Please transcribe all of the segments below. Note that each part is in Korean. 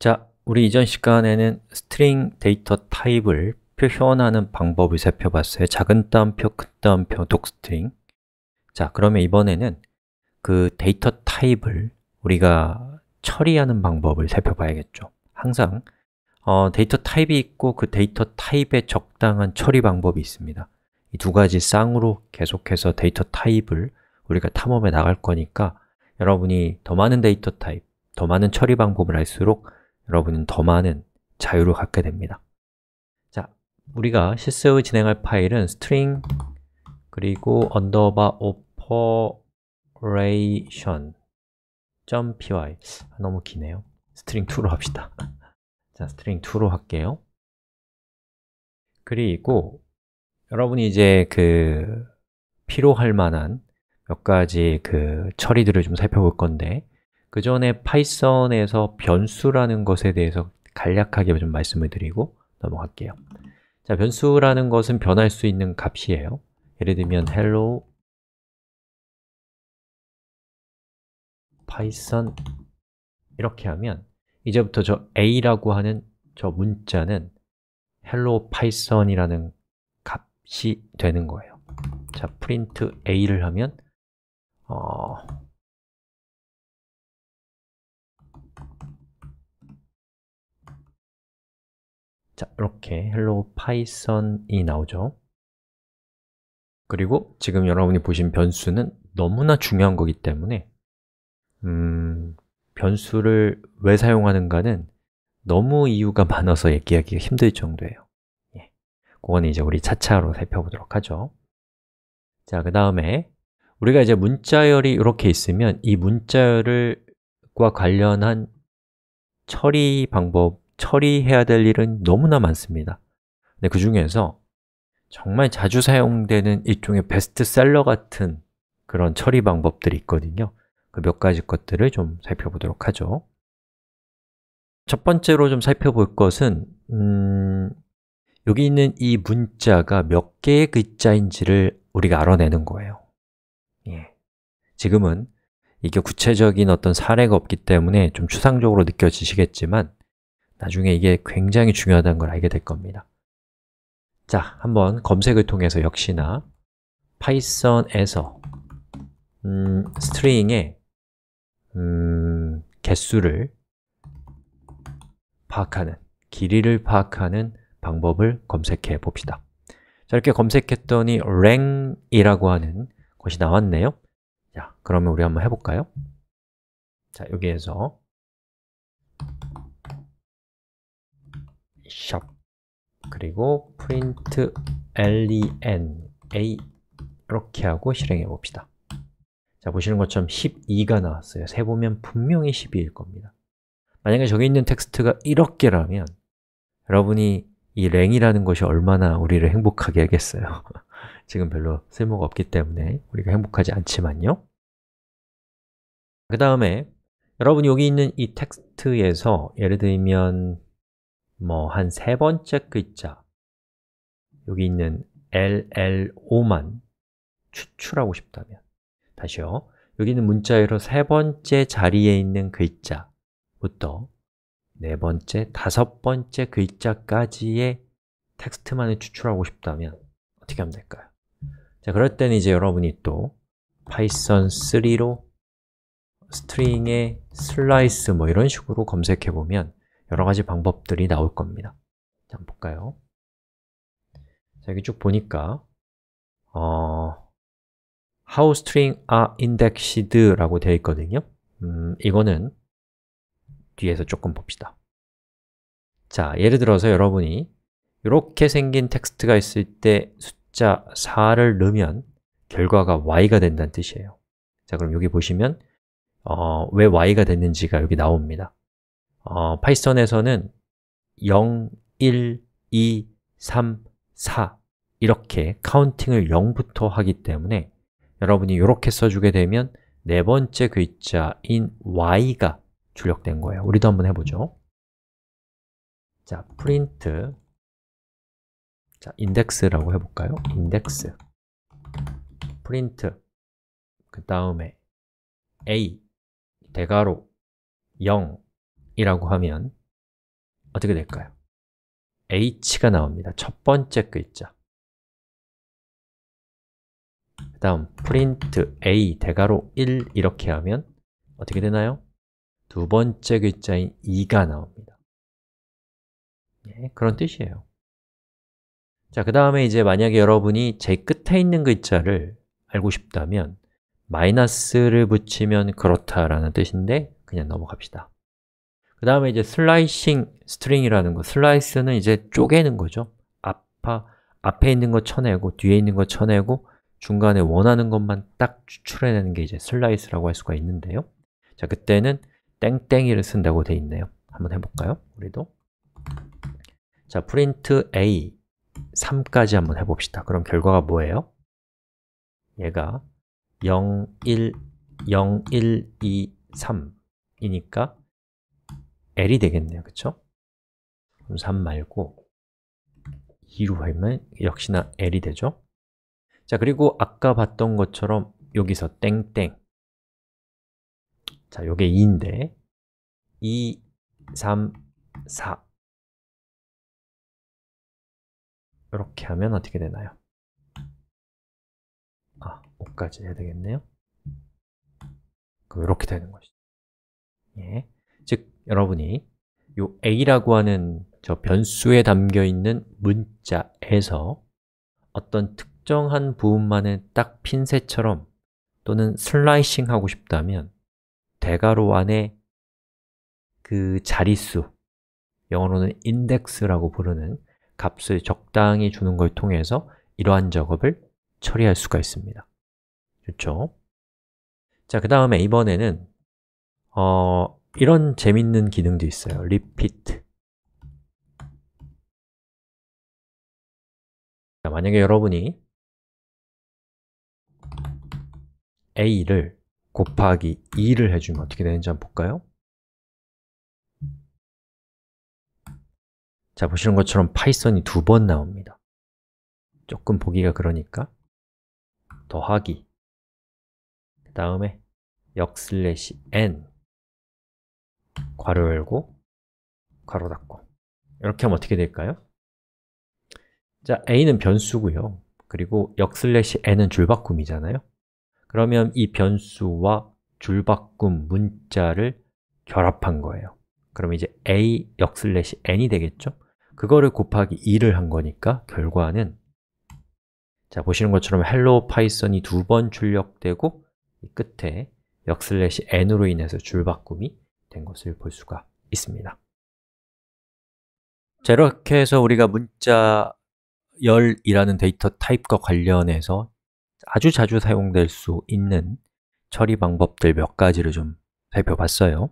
자, 우리 이전 시간에는 스트링 데이터 타입을 표현하는 방법을 살펴봤어요. 작은 따옴표, 큰 따옴표, 독스트링 자, 그러면 이번에는 그 데이터 타입을 우리가 처리하는 방법을 살펴봐야겠죠. 항상 어, 데이터 타입이 있고 그 데이터 타입에 적당한 처리 방법이 있습니다. 이 두 가지 쌍으로 계속해서 데이터 타입을 우리가 탐험해 나갈 거니까 여러분이 더 많은 데이터 타입, 더 많은 처리 방법을 알수록 여러분은 더 많은 자유를 갖게 됩니다 자, 우리가 실습 진행할 파일은 string 그리고 underbar operation .py 아, 너무 기네요 string2로 합시다 자, string2로 할게요 그리고 여러분이 이제 그 필요할 만한 몇 가지 그 처리들을 좀 살펴볼 건데 그 전에 파이썬에서 변수라는 것에 대해서 간략하게 좀 말씀을 드리고 넘어갈게요 자, 변수라는 것은 변할 수 있는 값이에요 예를 들면 hello python 이렇게 하면 이제부터 저 a라고 하는 저 문자는 hello python이라는 값이 되는 거예요 자, print a를 하면 어, 자, 이렇게 hello python이 나오죠 그리고 지금 여러분이 보신 변수는 너무나 중요한 거기 때문에 음, 변수를 왜 사용하는가는 너무 이유가 많아서 얘기하기가 힘들 정도예요 예. 그거는 이제 우리 차차로 살펴보도록 하죠 자, 그 다음에 우리가 이제 문자열이 이렇게 있으면 이 문자열과 관련한 처리 방법 처리해야 될 일은 너무나 많습니다 근데 그 중에서 정말 자주 사용되는 일종의 베스트셀러 같은 그런 처리 방법들이 있거든요 그 몇 가지 것들을 좀 살펴보도록 하죠 첫 번째로 좀 살펴볼 것은 음, 여기 있는 이 문자가 몇 개의 글자인지를 우리가 알아내는 거예요 예. 지금은 이게 구체적인 어떤 사례가 없기 때문에 좀 추상적으로 느껴지시겠지만 나중에 이게 굉장히 중요하다는 걸 알게 될 겁니다 자, 한번 검색을 통해서 역시나 파이썬에서 음, 스트링의 음, 개수를 파악하는, 길이를 파악하는 방법을 검색해 봅시다 자, 이렇게 검색했더니 랭이라고 하는 것이 나왔네요 자, 그러면 우리 한번 해볼까요? 자, 여기에서 shop 그리고 print len a 이렇게 하고 실행해 봅시다 자 보시는 것처럼 12가 나왔어요 세보면 분명히 12일 겁니다 만약에 저기 있는 텍스트가 이렇게라면 여러분이 이 랭이라는 것이 얼마나 우리를 행복하게 하겠어요 지금 별로 쓸모가 없기 때문에 우리가 행복하지 않지만요 그 다음에 여러분 여기 있는 이 텍스트에서 예를 들면 뭐한세 번째 글자 여기 있는 LLO만 추출하고 싶다면 다시요 여기 있는 문자열로 세 번째 자리에 있는 글자부터 네 번째, 다섯 번째 글자까지의 텍스트만을 추출하고 싶다면 어떻게 하면 될까요? 자, 그럴 때는 이제 여러분이 또 파이썬 3로 스트링의 슬라이스 뭐 이런 식으로 검색해보면 여러 가지 방법들이 나올 겁니다. 자, 한번 볼까요? 자, 여기 쭉 보니까 어, how string are indexed라고 되어 있거든요. 음, 이거는 뒤에서 조금 봅시다. 자, 예를 들어서 여러분이 이렇게 생긴 텍스트가 있을 때 숫자 4를 넣으면 결과가 y가 된다는 뜻이에요. 자, 그럼 여기 보시면 어, 왜 y가 됐는지가 여기 나옵니다. 어, 파이썬에서는 0, 1, 2, 3, 4 이렇게 카운팅을 0부터 하기 때문에 여러분이 이렇게 써주게 되면 네 번째 글자인 y가 출력된 거예요. 우리도 한번 해보죠. 자, print 자, index라고 해볼까요? index print 그 다음에 a 대괄호 0 이라고 하면 어떻게 될까요? h가 나옵니다. 첫 번째 글자 그 다음 print a 대괄호 1 이렇게 하면 어떻게 되나요? 두 번째 글자인 2가 나옵니다. 네, 그런 뜻이에요. 자, 그 다음에 이제 만약에 여러분이 제 끝에 있는 글자를 알고 싶다면 마이너스를 붙이면 그렇다라는 뜻인데 그냥 넘어갑시다. 그 다음에 이제 슬라이싱 스트링이라는 거 슬라이스는 이제 쪼개는 거죠 앞파, 앞에 있는 거 쳐내고 뒤에 있는 거 쳐내고 중간에 원하는 것만 딱 추출해내는 게 이제 슬라이스라고 할 수가 있는데요 자, 그때는 땡땡이를 쓴다고 돼 있네요 한번 해볼까요? 우리도 자, 프린트 a 3까지 한번 해봅시다 그럼 결과가 뭐예요? 얘가 0, 1, 0, 1, 2, 3이니까 L이 되겠네요, 그쵸? 그럼 3 말고 2로 하면 역시나 L이 되죠? 자, 그리고 아까 봤던 것처럼 여기서 땡땡 자, 요게 2인데 2, 3, 4 이렇게 하면 어떻게 되나요? 아, 5까지 해야 되겠네요 그럼 이렇게 되는 것이죠 예. 여러분이 이 a라고 하는 저 변수에 담겨 있는 문자에서 어떤 특정한 부분만을 딱 핀셋처럼 또는 슬라이싱 하고 싶다면 대괄호 안에 그 자릿수, 영어로는 인덱스라고 부르는 값을 적당히 주는 걸 통해서 이러한 작업을 처리할 수가 있습니다 좋죠? 자, 그 다음에 이번에는 어, 이런 재밌는 기능도 있어요. repeat 자, 만약에 여러분이 a를 곱하기 2를 해주면 어떻게 되는지 한번 볼까요? 자, 보시는 것처럼 파이썬이 두 번 나옵니다. 조금 보기가 그러니까 더하기 그 다음에 역 슬래시 n 괄호 열고 괄호 닫고 이렇게 하면 어떻게 될까요? 자, a는 변수고요 그리고 역 슬래시 n은 줄바꿈이잖아요 그러면 이 변수와 줄바꿈 문자를 결합한 거예요 그럼 이제 a 역 슬래시 n이 되겠죠? 그거를 곱하기 2를 한 거니까 결과는 자, 보시는 것처럼 헬로 파이썬이 두 번 출력되고 끝에 역 슬래시 n으로 인해서 줄바꿈이 된 것을 볼 수가 있습니다 자, 이렇게 해서 우리가 문자 열이라는 데이터 타입과 관련해서 아주 자주 사용될 수 있는 처리 방법들 몇 가지를 좀 살펴봤어요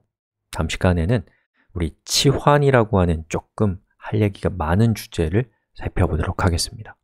다음 시간에는 우리 치환이라고 하는 조금 할 얘기가 많은 주제를 살펴보도록 하겠습니다